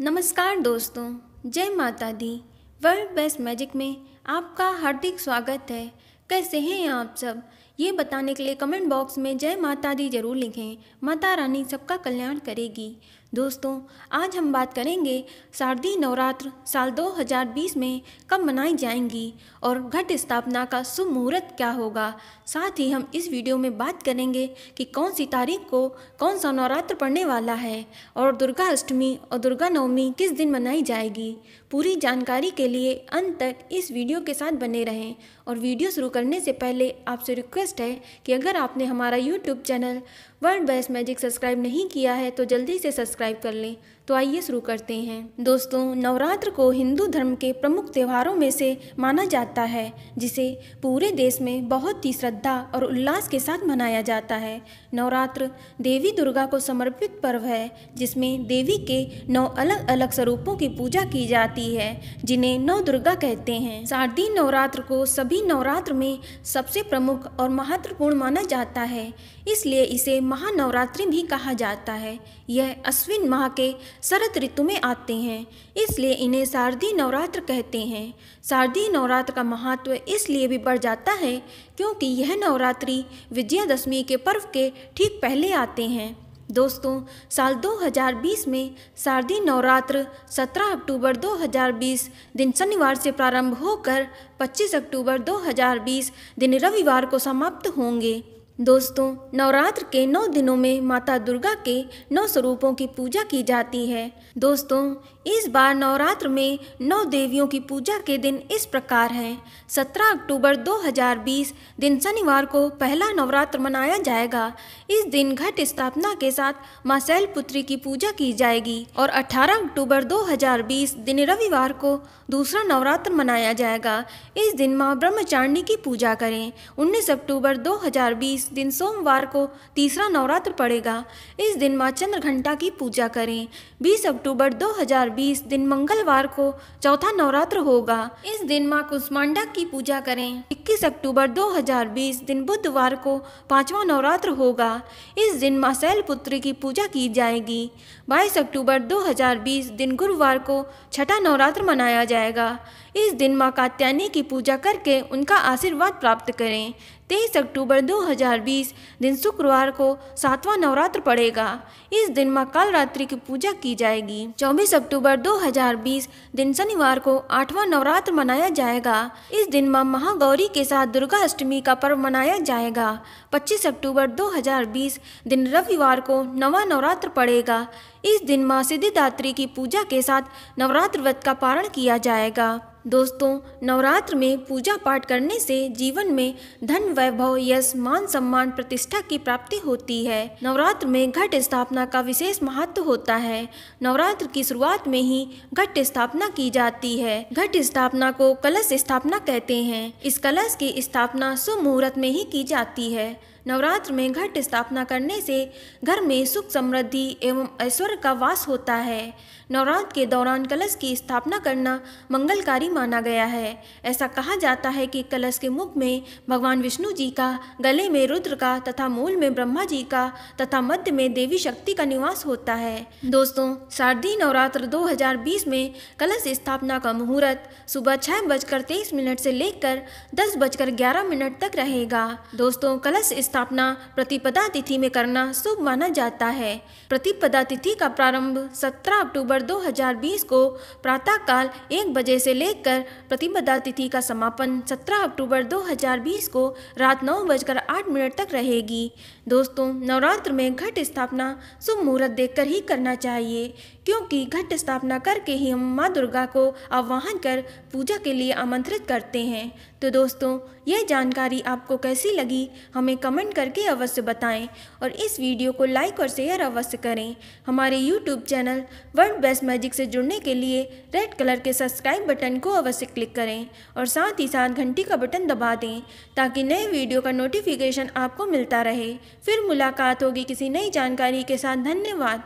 नमस्कार दोस्तों जय माता दी वर्ल्ड बेस्ट मैजिक में आपका हार्दिक स्वागत है कैसे हैं आप सब ये बताने के लिए कमेंट बॉक्स में जय माता दी जरूर लिखें माता रानी सबका कल्याण करेगी दोस्तों आज हम बात करेंगे शारदीय नवरात्र साल 2020 में कब मनाई जाएंगी और घट स्थापना का शुभ मुहूर्त क्या होगा साथ ही हम इस वीडियो में बात करेंगे कि कौन सी तारीख को कौन सा नवरात्र पड़ने वाला है और दुर्गा अष्टमी और दुर्गा नवमी किस दिन मनाई जाएगी पूरी जानकारी के लिए अंत तक इस वीडियो के साथ बने रहें और वीडियो शुरू करने से पहले आपसे रिक्वेस्ट रिक्वेस्ट है कि अगर आपने हमारा YouTube channel World Best Magic subscribe नहीं किया है तो जल्दी से सब्सक्राइब कर लें तो आइए शुरू करते हैं दोस्तों नवरात्र को हिंदू धर्म के प्रमुख त्योहारों में से माना जाता है जिसे पूरे देश में बहुत ही श्रद्धा और उल्लास के साथ मनाया जाता है नवरात्र देवी दुर्गा को समर्पित पर्व है जिसमें देवी के नौ अलग अलग स्वरूपों की पूजा की जाती है जिन्हें नव दुर्गा कहते हैं शारदीय नवरात्र को सभी नवरात्र में सबसे प्रमुख और महत्वपूर्ण माना जाता है इसलिए इसे महानवरात्रि भी कहा जाता है यह अश्विन माह के शरद ऋतु में आते हैं इसलिए इन्हें शारदीय नवरात्र कहते हैं शारदीय नवरात्र का महत्व इसलिए भी बढ़ जाता है क्योंकि यह नवरात्रि विजयादशमी के पर्व के ठीक पहले आते हैं दोस्तों साल 2020 में शारदीय नवरात्र 17 अक्टूबर 2020 दिन शनिवार से प्रारंभ होकर 25 अक्टूबर 2020 दिन रविवार को समाप्त होंगे दोस्तों नवरात्र के नौ दिनों में माता दुर्गा के नौ स्वरूपों की पूजा की जाती है दोस्तों इस बार नवरात्र में नौ देवियों की पूजा के दिन इस प्रकार हैं 17 अक्टूबर 2020 दिन शनिवार को पहला नवरात्र मनाया जाएगा इस दिन घट स्थापना के साथ माँ शैलपुत्री की पूजा की जाएगी और 18 अक्टूबर 2020 दिन रविवार को दूसरा नवरात्र मनाया जाएगा इस दिन माँ ब्रह्मचारिणी की पूजा करें उन्नीस अक्टूबर दो दिन सोमवार को तीसरा नवरात्र पड़ेगा इस दिन माँ चंद्र घंटा की पूजा करें 20 अक्टूबर 2020 दिन मंगलवार को चौथा नवरात्र होगा इस दिन माँ कुष्मांडा की पूजा करें 21 अक्टूबर 2020 दिन बुधवार को पांचवा नवरात्र होगा इस दिन माँ शैलपुत्री की पूजा की जाएगी 22 अक्टूबर 2020 दिन गुरुवार को छठा नवरात्र मनाया जाएगा इस दिन माँ कात्यायनी की पूजा करके उनका आशीर्वाद प्राप्त करें तेईस अक्टूबर 2020 दिन शुक्रवार को सातवां नवरात्र पड़ेगा इस दिन माँ कालरात्रि की पूजा की जाएगी 24 अक्टूबर 2020 दिन शनिवार को आठवां नवरात्र मनाया जाएगा इस दिन माँ महागौरी के साथ दुर्गा अष्टमी का पर्व मनाया जाएगा 25 अक्टूबर 2020 दिन रविवार को नवा नवरात्र पड़ेगा इस दिन माँ सिद्धिदात्री की पूजा के साथ नवरात्र व्रत का पारण किया जाएगा दोस्तों नवरात्र में पूजा पाठ करने से जीवन में धन वैभव यश मान सम्मान प्रतिष्ठा की प्राप्ति होती है नवरात्र में घट स्थापना का विशेष महत्व होता है नवरात्र की शुरुआत में ही घट स्थापना की जाती है घट स्थापना को कलश स्थापना कहते हैं इस कलश की स्थापना शुभ मुहूर्त में ही की जाती है नवरात्र में घट स्थापना करने से घर में सुख समृद्धि एवं ऐश्वर्य का वास होता है नवरात्र के दौरान कलश की स्थापना करना मंगलकारी माना गया है ऐसा कहा जाता है कि कलश के मुख में भगवान विष्णु जी का गले में रुद्र का तथा मूल में ब्रह्मा जी का तथा मध्य में देवी शक्ति का निवास होता है दोस्तों शारदीय नवरात्र 2020 में कलश स्थापना का मुहूर्त सुबह छह बजकर तेईस मिनट से लेकर दस बजकर ग्यारह मिनट तक रहेगा दोस्तों कलश स्थापना प्रतिपदा तिथि में करना शुभ माना जाता है प्रतिपदा तिथि का प्रारंभ सत्रह अक्टूबर नवंबर 2020 को प्रातःकाल एक बजे से लेकर प्रतिबद्धा तिथि का समापन 17 अक्टूबर 2020 को रात नौ बजकर आठ मिनट तक रहेगी दोस्तों नवरात्र में घट स्थापना शुभ मुहूर्त देखकर ही करना चाहिए क्योंकि घट स्थापना करके ही हम माँ दुर्गा को आह्वान कर पूजा के लिए आमंत्रित करते हैं तो दोस्तों यह जानकारी आपको कैसी लगी हमें कमेंट करके अवश्य बताएं और इस वीडियो को लाइक और शेयर अवश्य करें हमारे YouTube channel World Best Magic से जुड़ने के लिए रेड कलर के सब्सक्राइब बटन को अवश्य क्लिक करें और साथ ही साथ घंटी का बटन दबा दें ताकि नए वीडियो का नोटिफिकेशन आपको मिलता रहे फिर मुलाकात होगी किसी नई जानकारी के साथ धन्यवाद